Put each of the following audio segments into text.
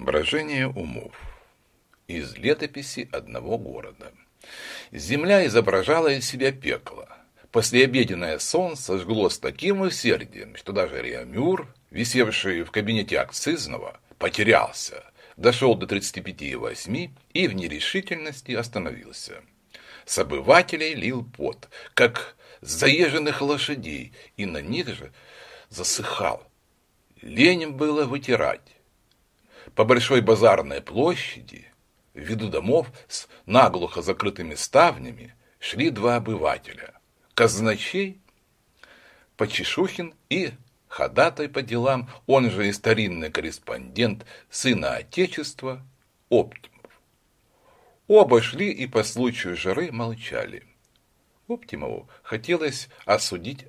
Брожение умов. Из летописи одного города. Земля изображала из себя пекло. Послеобеденное солнце жгло с таким усердием, что даже Реамюр, висевший в кабинете акцизного, потерялся, дошел до 35,8 и в нерешительности остановился. С обывателей лил пот, как с заезженных лошадей, и на них же засыхал. Лень было вытирать по Большой Базарной площади, в виду домов с наглухо закрытыми ставнями, шли два обывателя – казначей Почешухин и ходатай по делам, он же и старинный корреспондент сына Отечества Оптимов. Оба шли и по случаю жары молчали. Оптимову хотелось осудить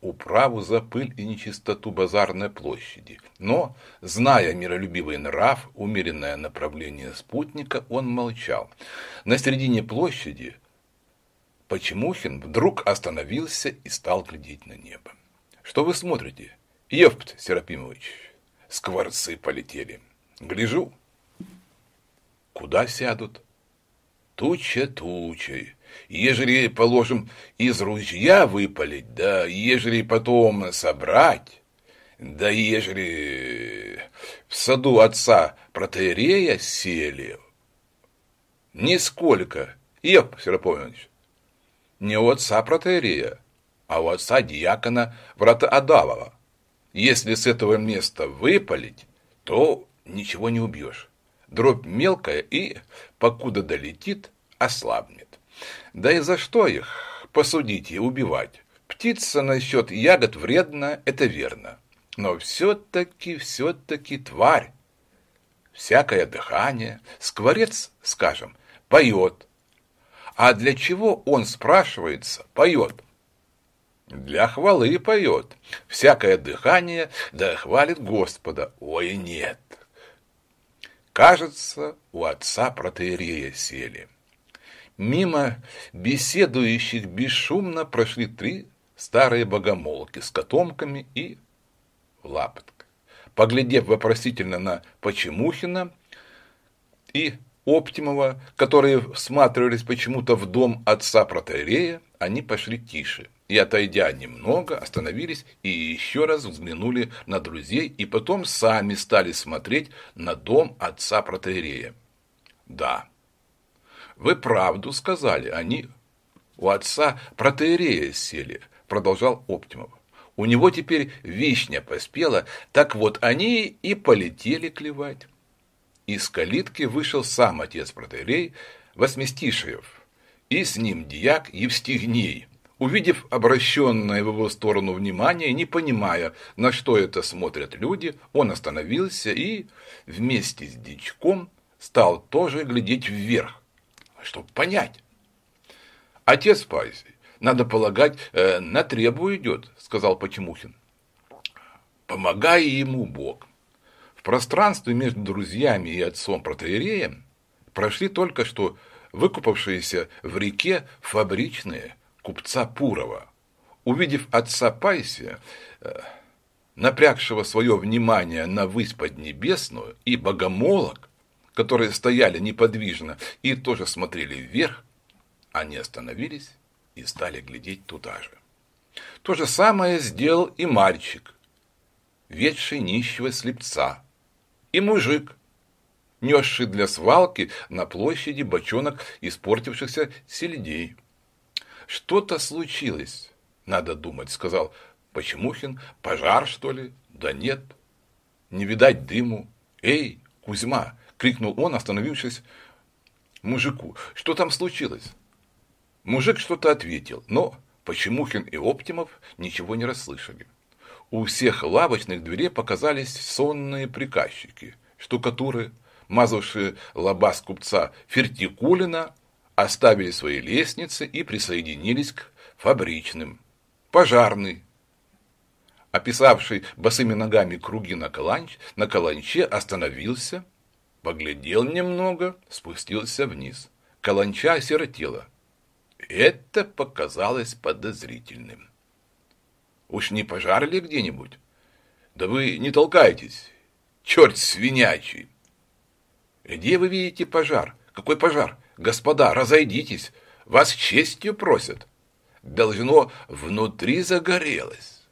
управу за пыль и нечистоту базарной площади. Но, зная миролюбивый нрав, умеренное направление спутника, он молчал. На середине площади Почемухин вдруг остановился и стал глядеть на небо. «Что вы смотрите?» «Епт, Серапимович!» Скворцы полетели. «Гляжу!» «Куда сядут?» «Туча тучей!» ежели, положим, из ручья выпалить, да ежели потом собрать, да ежели в саду отца протеерея сели, нисколько, Еп Серапонович, не у отца протеерея, а у отца дьякона брата Адамова. Если с этого места выпалить, то ничего не убьешь. Дробь мелкая и, покуда долетит, ослабнет. Да и за что их, посудить и убивать? Птица насчет ягод вредна, это верно. Но все-таки, все-таки тварь. Всякое дыхание, скворец, скажем, поет. А для чего он, спрашивается, поет? Для хвалы поет. Всякое дыхание, да хвалит Господа. Ой, нет. Кажется, у отца протеерея сели. Мимо беседующих бесшумно прошли три старые богомолки с котомками и лапоткой. Поглядев вопросительно на Почемухина и Оптимова, которые всматривались почему-то в дом отца протеерея, они пошли тише и, отойдя немного, остановились и еще раз взглянули на друзей и потом сами стали смотреть на дом отца протеерея. Да, вы правду сказали, они у отца протеерея сели, продолжал Оптимов. У него теперь вишня поспела, так вот они и полетели клевать. Из калитки вышел сам отец протеерей Восместишев и с ним дьяк Евстигней, увидев обращенное в его сторону внимание, не понимая, на что это смотрят люди, он остановился и вместе с дичком стал тоже глядеть вверх, чтобы понять. Отец Паисий, надо полагать, э, на требу идет, сказал Почемухин. Помогай ему Бог. В пространстве между друзьями и отцом протеереем прошли только что выкупавшиеся в реке фабричные купца Пурова. Увидев отца Паисия, э, напрягшего свое внимание на высь поднебесную и богомолок, которые стояли неподвижно и тоже смотрели вверх, они остановились и стали глядеть туда же. То же самое сделал и мальчик, ведший нищего слепца, и мужик, несший для свалки на площади бочонок испортившихся сельдей. «Что-то случилось, надо думать», — сказал Почемухин. «Пожар, что ли?» «Да нет, не видать дыму. Эй, Кузьма, крикнул он, остановившись мужику. Что там случилось? Мужик что-то ответил, но Почемухин и Оптимов ничего не расслышали. У всех лавочных дверей показались сонные приказчики, штукатуры, мазавшие лоба с купца Фертикулина, оставили свои лестницы и присоединились к фабричным. Пожарный, описавший босыми ногами круги на, каланч, на каланче, остановился – Поглядел немного, спустился вниз. Каланча осиротела. Это показалось подозрительным. Уж не пожар ли где-нибудь? Да вы не толкайтесь, черт свинячий! Где вы видите пожар? Какой пожар? Господа, разойдитесь, вас честью просят. Должно, внутри загорелось.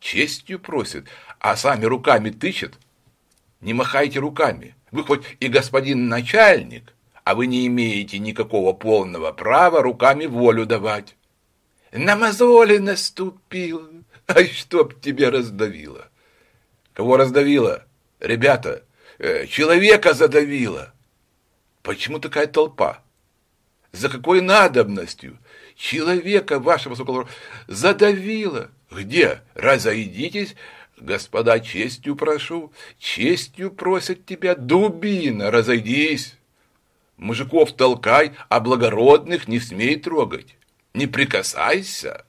Честью просят, а сами руками тычет, не махайте руками. Вы хоть и господин начальник, а вы не имеете никакого полного права руками волю давать. На мозоли наступил, а чтоб тебе раздавило. Кого раздавило? Ребята, э, человека задавило. Почему такая толпа? За какой надобностью? Человека вашего, задавило. Где? Разойдитесь, Господа, честью прошу, честью просят тебя, дубина, разойдись. Мужиков толкай, а благородных не смей трогать. Не прикасайся.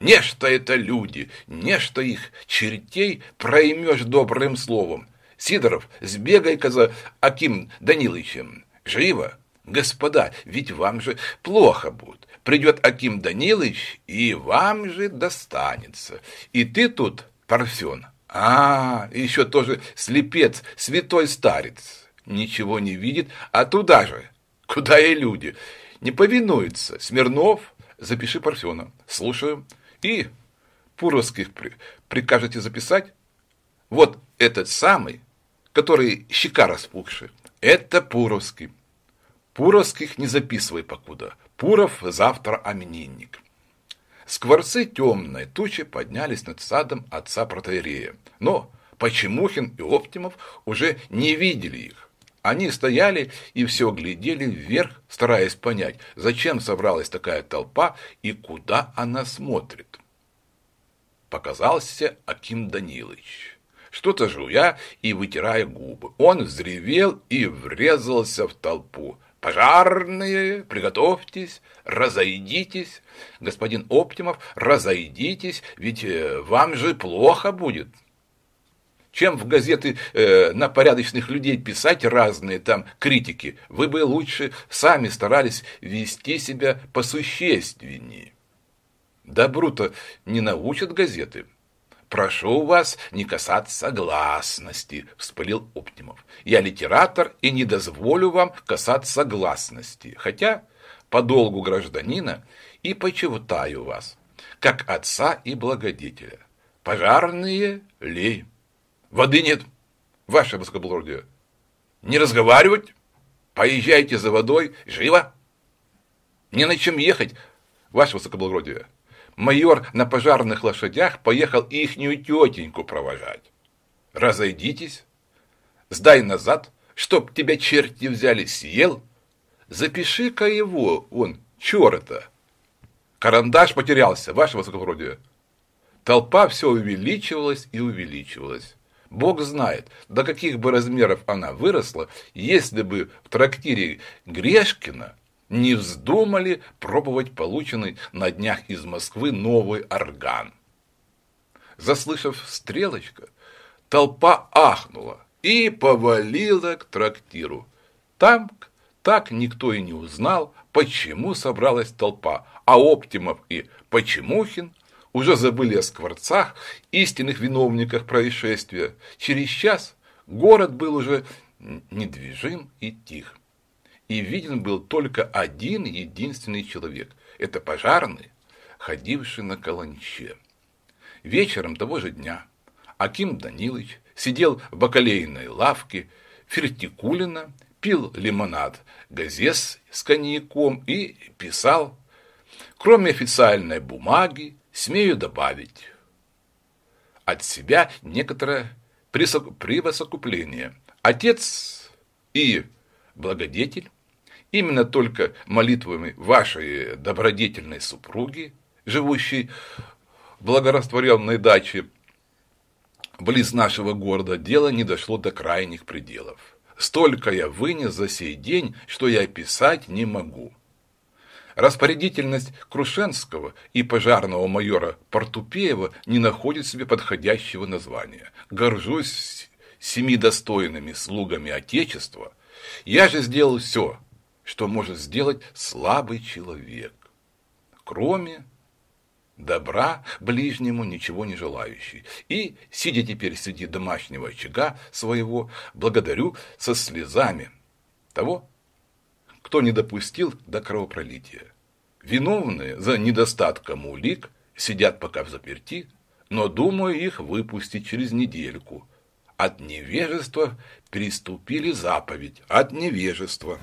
Нечто это люди, нечто их чертей проймешь добрым словом. Сидоров, сбегай-ка за Аким Даниловичем. Живо! Господа, ведь вам же плохо будет. Придет Аким Данилович, и вам же достанется. И ты тут Парфен. А, еще тоже слепец, святой старец. Ничего не видит, а туда же, куда и люди. Не повинуется. Смирнов, запиши Парфена. Слушаю. И Пуровских прикажете записать? Вот этот самый, который щека распухший, это Пуровский. Пуровских не записывай покуда. Пуров завтра именинник. Скворцы темные тучи поднялись над садом отца протеерея. Но Почемухин и Оптимов уже не видели их. Они стояли и все глядели вверх, стараясь понять, зачем собралась такая толпа и куда она смотрит. Показался Аким Данилович. Что-то жуя и вытирая губы, он взревел и врезался в толпу. Пожарные, приготовьтесь, разойдитесь. Господин Оптимов, разойдитесь, ведь э, вам же плохо будет. Чем в газеты э, на порядочных людей писать разные там критики, вы бы лучше сами старались вести себя посущественнее. Добру-то не научат газеты. «Прошу вас не касаться гласности», — вспылил Оптимов. «Я литератор и не дозволю вам касаться гласности, хотя по долгу гражданина и почитаю вас, как отца и благодетеля. Пожарные лей. Воды нет, ваше высокоблагородие. Не разговаривать, поезжайте за водой, живо. Не на чем ехать, ваше высокоблагородие майор на пожарных лошадях поехал ихнюю тетеньку провожать. Разойдитесь, сдай назад, чтоб тебя черти взяли, съел. Запиши-ка его, он, черта. Карандаш потерялся, ваше высокородие. Толпа все увеличивалась и увеличивалась. Бог знает, до каких бы размеров она выросла, если бы в трактире Грешкина не вздумали пробовать полученный на днях из Москвы новый орган. Заслышав «стрелочка», толпа ахнула и повалила к трактиру. Там так никто и не узнал, почему собралась толпа, а Оптимов и Почемухин уже забыли о скворцах, истинных виновниках происшествия. Через час город был уже недвижим и тих и виден был только один единственный человек. Это пожарный, ходивший на каланче. Вечером того же дня Аким Данилович сидел в бакалейной лавке Фертикулина, пил лимонад газес с коньяком и писал, кроме официальной бумаги, смею добавить, от себя некоторое присок... превосокупление. Отец и благодетель Именно только молитвами вашей добродетельной супруги, живущей в благорастворенной даче близ нашего города, дело не дошло до крайних пределов. Столько я вынес за сей день, что я писать не могу. Распорядительность Крушенского и пожарного майора Портупеева не находит себе подходящего названия. Горжусь семи достойными слугами Отечества. Я же сделал все, что может сделать слабый человек, кроме добра ближнему ничего не желающий. И, сидя теперь среди домашнего очага своего, благодарю со слезами того, кто не допустил до кровопролития. Виновные за недостатком улик сидят пока в заперти, но думаю их выпустить через недельку. От невежества переступили заповедь, от невежества.